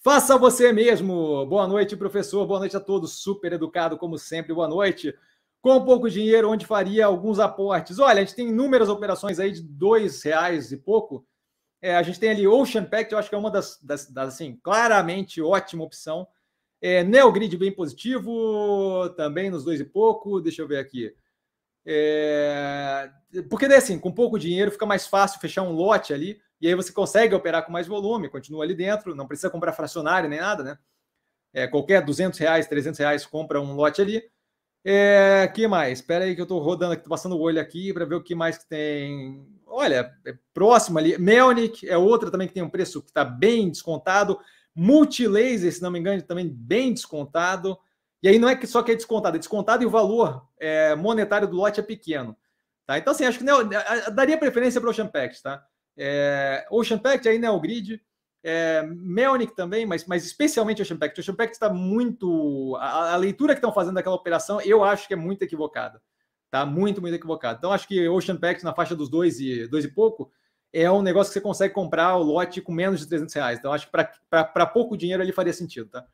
Faça você mesmo. Boa noite, professor. Boa noite a todos. Super educado, como sempre. Boa noite. Com pouco dinheiro, onde faria alguns aportes? Olha, a gente tem inúmeras operações aí de dois reais e pouco. É, a gente tem ali Ocean Pact, eu acho que é uma das, das, das assim, claramente ótima opção. É, Neogrid bem positivo, também nos dois e pouco. Deixa eu ver aqui. É, porque daí, assim, com pouco dinheiro fica mais fácil fechar um lote ali. E aí você consegue operar com mais volume, continua ali dentro, não precisa comprar fracionário nem nada, né? É, qualquer 200 reais, 300 reais, compra um lote ali. É, que mais? Espera aí que eu estou rodando aqui, tô passando o olho aqui para ver o que mais que tem. Olha, é próximo ali. Melnick é outra também que tem um preço que está bem descontado. Multilaser, se não me engano, também bem descontado. E aí não é que só que é descontado, é descontado e o valor é, monetário do lote é pequeno. Tá? Então, assim, acho que né, daria preferência para o Champact, tá? É, Ocean Pact ainda é o grid. É, também, mas, mas especialmente Ocean Pact. Ocean Pact está muito. A, a leitura que estão fazendo daquela operação, eu acho que é muito equivocada. Tá muito, muito equivocado. Então, acho que Ocean Pact na faixa dos dois e, dois e pouco é um negócio que você consegue comprar o lote com menos de 300 reais. Então, acho que para pouco dinheiro ele faria sentido, tá?